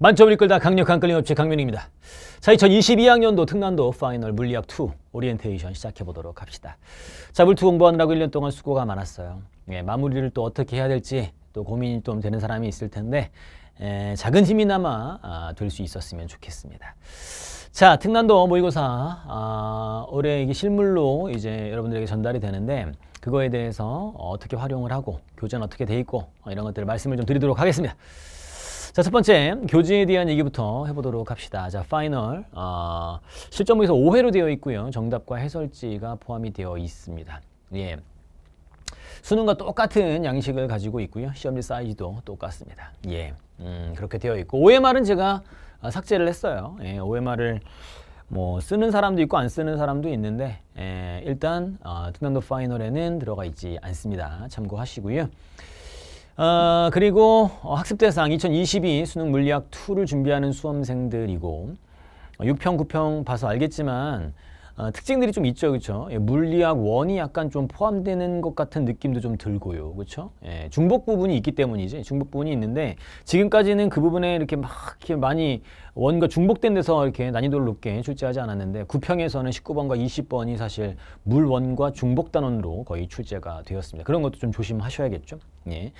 만점을 이끌다 강력한 끌림업체 강민입니다. 자, 2022학년도 특난도 파이널 물리학2 오리엔테이션 시작해보도록 합시다. 자, 물투 공부하느라고 1년 동안 수고가 많았어요. 예, 마무리를 또 어떻게 해야 될지 또 고민이 좀 되는 사람이 있을 텐데 에, 예, 작은 힘이나마 아, 될 수 있었으면 좋겠습니다. 자, 특난도 모의고사 아, 올해 이게 실물로 이제 여러분들에게 전달이 되는데 그거에 대해서 어떻게 활용을 하고 교재는 어떻게 돼 있고 이런 것들을 말씀을 좀 드리도록 하겠습니다. 자, 첫 번째 교재에 대한 얘기부터 해보도록 합시다. 자, 파이널 어, 실전부에서 5회로 되어 있고요. 정답과 해설지가 포함이 되어 있습니다. 예. 수능과 똑같은 양식을 가지고 있고요. 시험지 사이즈도 똑같습니다. 예, 음, 그렇게 되어 있고 OMR은 제가 어, 삭제를 했어요. 예, OMR을 뭐 쓰는 사람도 있고 안 쓰는 사람도 있는데 예, 일단 어, 등단도 파이널에는 들어가 있지 않습니다. 참고하시고요. 어, 그리고 어, 학습 대상 2022 수능 물리학 2를 준비하는 수험생들이고 6평, 어, 9평 봐서 알겠지만 어, 특징들이 좀 있죠, 그렇죠? 예, 물리학 원이 약간 좀 포함되는 것 같은 느낌도 좀 들고요, 그렇죠? 예, 중복 부분이 있기 때문이지, 중복 부분이 있는데 지금까지는 그 부분에 이렇게 막 이렇게 많이 원과 중복된 데서 이렇게 난이도를 높게 출제하지 않았는데 9평에서는 19번과 20번이 사실 물원과 중복 단원으로 거의 출제가 되었습니다. 그런 것도 좀 조심하셔야겠죠. 예.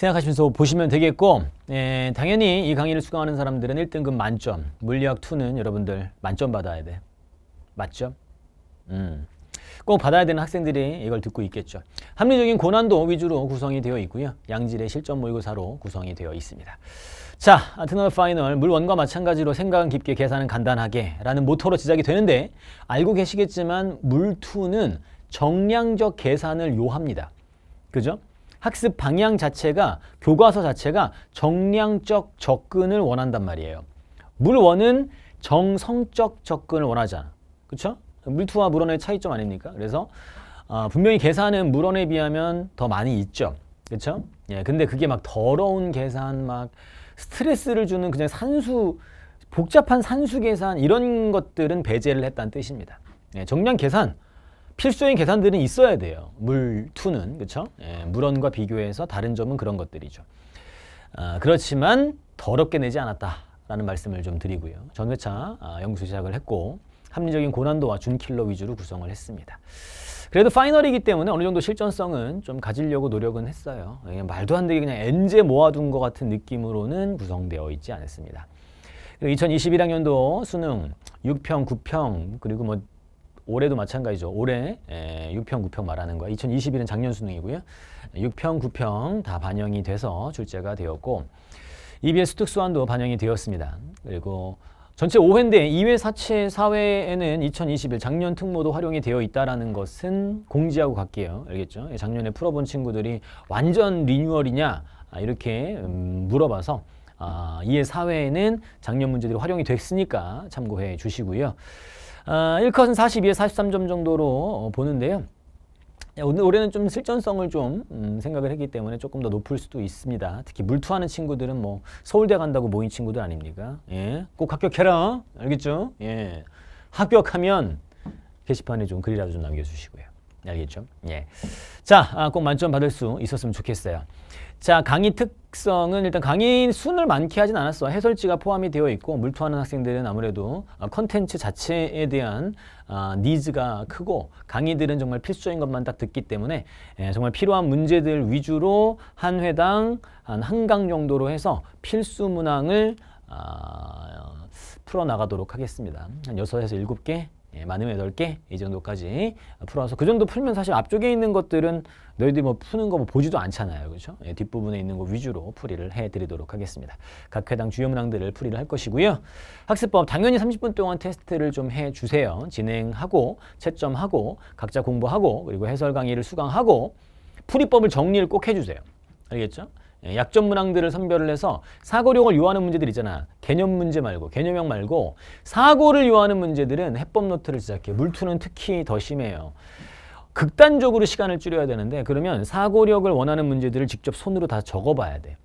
생각하시면서 보시면 되겠고 예, 당연히 이 강의를 수강하는 사람들은 1등급 만점 물리학 2는 여러분들 만점 받아야 돼 맞죠? 음. 꼭 받아야 되는 학생들이 이걸 듣고 있겠죠. 합리적인 고난도 위주로 구성이 되어 있고요. 양질의 실전 모의고사로 구성이 되어 있습니다. 자, 아트널 파이널 물원과 마찬가지로 생각은 깊게 계산은 간단하게 라는 모토로 제작이 되는데 알고 계시겠지만 물투는 정량적 계산을 요합니다. 그죠? 학습 방향 자체가 교과서 자체가 정량적 접근을 원한단 말이에요. 물원은 정성적 접근을 원하지 아 그렇죠? 물투와 물원의 차이점 아닙니까? 그래서 어, 분명히 계산은 물원에 비하면 더 많이 있죠. 그렇죠? 예, 근데 그게 막 더러운 계산, 막 스트레스를 주는 그냥 산수, 복잡한 산수 계산 이런 것들은 배제를 했다는 뜻입니다. 예, 정량 계산, 필수인 적 계산들은 있어야 돼요. 물투는 그렇죠? 예, 물원과 비교해서 다른 점은 그런 것들이죠. 아, 그렇지만 더럽게 내지 않았다라는 말씀을 좀 드리고요. 전회차 아, 영수 시작을 했고 합리적인 고난도와 준킬러 위주로 구성을 했습니다. 그래도 파이널이기 때문에 어느 정도 실전성은 좀 가지려고 노력은 했어요. 그냥 예, 말도 안 되게 그냥 엔제 모아둔 것 같은 느낌으로는 구성되어 있지 않았습니다. 2021학년도 수능 6평, 9평 그리고 뭐 올해도 마찬가지죠. 올해 6평, 예, 9평 말하는 거야. 2021은 작년 수능이고요. 6평, 9평 다 반영이 돼서 출제가 되었고 EBS 특수안도 반영이 되었습니다. 그리고 전체 5회인데 2회, 4회, 4회에는 2021 작년 특모도 활용이 되어 있다는 것은 공지하고 갈게요. 알겠죠? 예, 작년에 풀어본 친구들이 완전 리뉴얼이냐 아, 이렇게 음, 물어봐서 2회, 아, 4회에는 작년 문제들이 활용이 됐으니까 참고해 주시고요. 1컷은 42에 43점 정도로 어, 보는데요. 네, 오늘 올해는 좀 실전성을 좀 음, 생각을 했기 때문에 조금 더 높을 수도 있습니다. 특히 물투하는 친구들은 뭐 서울대 간다고 모인 친구들 아닙니까? 예, 꼭 합격해라. 알겠죠? 예, 합격하면 게시판에 좀 글이라도 좀 남겨주시고요. 알겠죠? 예. 자, 아, 꼭 만점 받을 수 있었으면 좋겠어요. 자, 강의 특성은 일단 강의 순을 많게 하진 않았어. 해설지가 포함이 되어 있고 물투하는 학생들은 아무래도 어, 컨텐츠 자체에 대한 아, 니즈가 크고 강의들은 정말 필수적인 것만 딱 듣기 때문에 예, 정말 필요한 문제들 위주로 한 회당 한 한 강 정도로 해서 필수 문항을 아, 풀어나가도록 하겠습니다. 한 6에서 7개 예, 많으면 8개 이 정도까지 풀어서 그 정도 풀면 사실 앞쪽에 있는 것들은 너희들이 뭐 푸는 거뭐 보지도 않잖아요. 그렇죠? 예, 뒷부분에 있는 거 위주로 풀이를 해드리도록 하겠습니다. 각 회당 주요 문항들을 풀이를 할 것이고요. 학습법 당연히 30분 동안 테스트를 좀 해주세요. 진행하고 채점하고 각자 공부하고 그리고 해설 강의를 수강하고 풀이법을 정리를 꼭 해주세요. 알겠죠? 예, 약점 문항들을 선별을 해서 사고력을 요하는 문제들 있잖아. 개념 문제 말고 개념형 말고 사고를 요하는 문제들은 해법 노트를 제작해. 물투는 특히 더 심해요. 극단적으로 시간을 줄여야 되는데 그러면 사고력을 원하는 문제들을 직접 손으로 다 적어봐야 돼.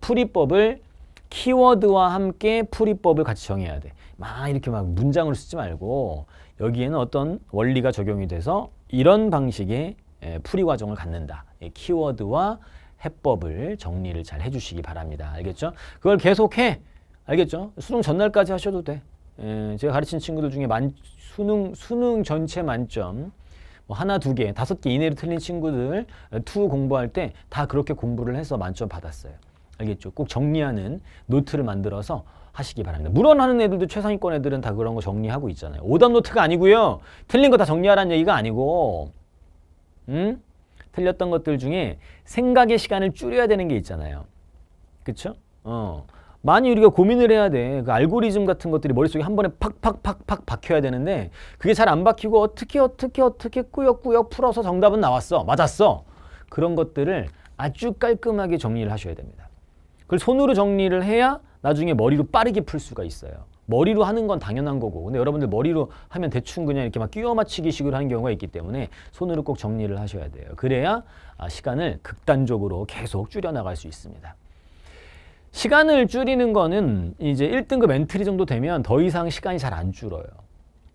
풀이법을 키워드와 함께 풀이법을 같이 정해야 돼. 막 이렇게 막 문장을 쓰지 말고 여기에는 어떤 원리가 적용이 돼서 이런 방식의 예, 풀이 과정을 갖는다. 예, 키워드와 해법을 정리를 잘 해주시기 바랍니다. 알겠죠? 그걸 계속해. 알겠죠? 수능 전날까지 하셔도 돼. 에, 예, 제가 가르친 친구들 중에 만, 수능, 수능 전체 만점 뭐 하나, 두 개, 다섯 개 이내로 틀린 친구들 투 공부할 때 다 그렇게 공부를 해서 만점 받았어요. 알겠죠? 꼭 정리하는 노트를 만들어서 하시기 바랍니다. 물어나는 애들도 최상위권 애들은 다 그런 거 정리하고 있잖아요. 오답 노트가 아니고요. 틀린 거 다 정리하라는 얘기가 아니고 음? 틀렸던 것들 중에 생각의 시간을 줄여야 되는 게 있잖아요. 그쵸? 어. 많이 우리가 고민을 해야 돼. 그 알고리즘 같은 것들이 머릿속에 한 번에 팍팍팍팍 박혀야 되는데 그게 잘 안 박히고 어떻게 어떻게 어떻게 꾸역꾸역 풀어서 정답은 나왔어. 맞았어. 그런 것들을 아주 깔끔하게 정리를 하셔야 됩니다. 그걸 손으로 정리를 해야 나중에 머리로 빠르게 풀 수가 있어요. 머리로 하는 건 당연한 거고 근데 여러분들 머리로 하면 대충 그냥 이렇게 막 끼워 맞추기 식으로 하는 경우가 있기 때문에 손으로 꼭 정리를 하셔야 돼요. 그래야 아, 시간을 극단적으로 계속 줄여나갈 수 있습니다. 시간을 줄이는 거는 이제 1등급 엔트리 정도 되면 더 이상 시간이 잘 안 줄어요.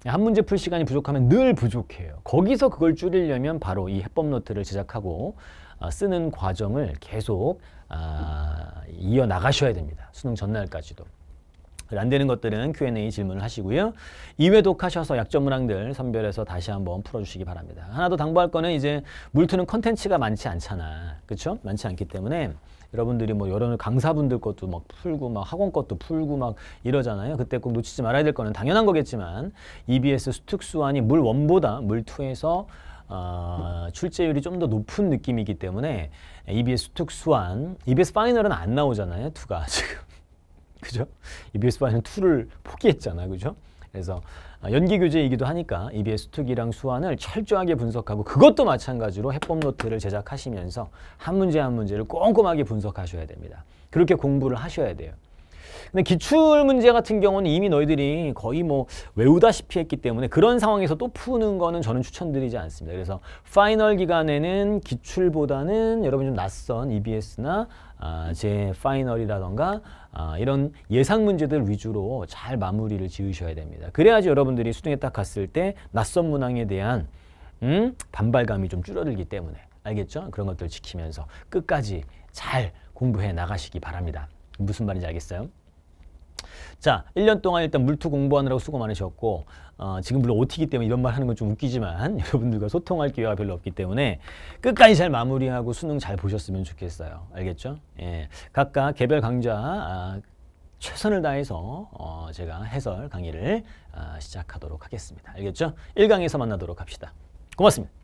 한 문제 풀 시간이 부족하면 늘 부족해요. 거기서 그걸 줄이려면 바로 이 해법 노트를 제작하고 아, 쓰는 과정을 계속 아, 이어나가셔야 됩니다. 수능 전날까지도. 안 되는 것들은 Q&A 질문을 하시고요. 2회 독하셔서 약점 문항들 선별해서 다시 한번 풀어주시기 바랍니다. 하나 더 당부할 거는 이제 물트는 컨텐츠가 많지 않잖아. 그렇 많지 않기 때문에 여러분들이 뭐 여러 강사분들 것도 막 풀고 막 학원 것도 풀고 막 이러잖아요. 그때 꼭 놓치지 말아야 될 거는 당연한 거겠지만 EBS 수특수환이 물원보다 물투에서 어, 출제율이 좀 더 높은 느낌이기 때문에 EBS 수특수환, EBS 파이널은 안 나오잖아요. 투가 지금. 그죠? EBS 반은 2를 포기했잖아. 그죠? 그래서 아, 연기 교재이기도 하니까 EBS 투기랑 수완을 철저하게 분석하고 그것도 마찬가지로 해법 노트를 제작하시면서 한 문제 한 문제를 꼼꼼하게 분석하셔야 됩니다. 그렇게 공부를 하셔야 돼요. 근데 기출 문제 같은 경우는 이미 너희들이 거의 뭐 외우다시피 했기 때문에 그런 상황에서 또 푸는 거는 저는 추천드리지 않습니다. 그래서 파이널 기간에는 기출보다는 여러분 좀 낯선 EBS나 아, 제 파이널이라던가 아, 이런 예상 문제들 위주로 잘 마무리를 지으셔야 됩니다. 그래야지 여러분들이 수능에 딱 갔을 때 낯선 문항에 대한 음? 반발감이 좀 줄어들기 때문에 알겠죠? 그런 것들 지키면서 끝까지 잘 공부해 나가시기 바랍니다. 무슨 말인지 알겠어요? 자, 1년 동안 일단 물투 공부하느라고 수고 많으셨고 어, 지금 물론 OT이기 때문에 이런 말 하는 건 좀 웃기지만 여러분들과 소통할 기회가 별로 없기 때문에 끝까지 잘 마무리하고 수능 잘 보셨으면 좋겠어요. 알겠죠? 예, 각각 개별 강좌 아, 최선을 다해서 어, 제가 해설 강의를 아, 시작하도록 하겠습니다. 알겠죠? 1강에서 만나도록 합시다. 고맙습니다.